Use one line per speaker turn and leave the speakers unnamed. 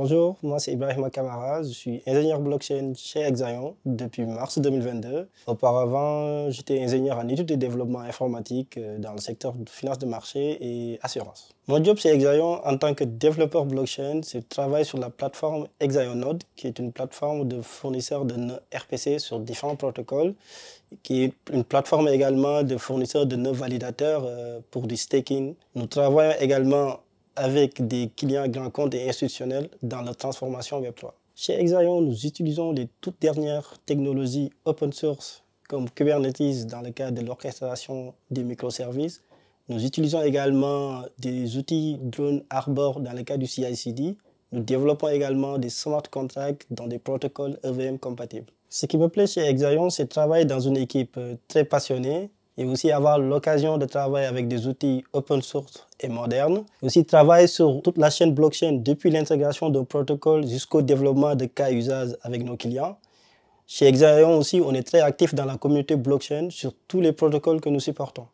Bonjour, moi c'est Ibrahim Kamara, je suis ingénieur blockchain chez Exaion depuis mars 2022. Auparavant, j'étais ingénieur en études de développement informatique euh, dans le secteur de finance de marché et assurance. Mon job chez Exaion en tant que développeur blockchain, c'est de travailler sur la plateforme Exaion Node, qui est une plateforme de fournisseurs de nœuds RPC sur différents protocoles, qui est une plateforme également de fournisseurs de nœuds validateurs euh, pour du staking. Nous travaillons également avec des clients grands comptes et institutionnels dans la transformation Web3. Chez Exaion, nous utilisons les toutes dernières technologies open source comme Kubernetes dans le cadre de l'orchestration des microservices. Nous utilisons également des outils Drone Arbor dans le cadre du CI/CD. Nous développons également des smart contracts dans des protocoles EVM compatibles. Ce qui me plaît chez Exaion, c'est de travailler dans une équipe euh, très passionnée et aussi avoir l'occasion de travailler avec des outils open source et modernes. aussi travailler sur toute la chaîne blockchain depuis l'intégration de protocoles jusqu'au développement de cas usage avec nos clients. Chez Exaion aussi, on est très actif dans la communauté blockchain sur tous les protocoles que nous supportons.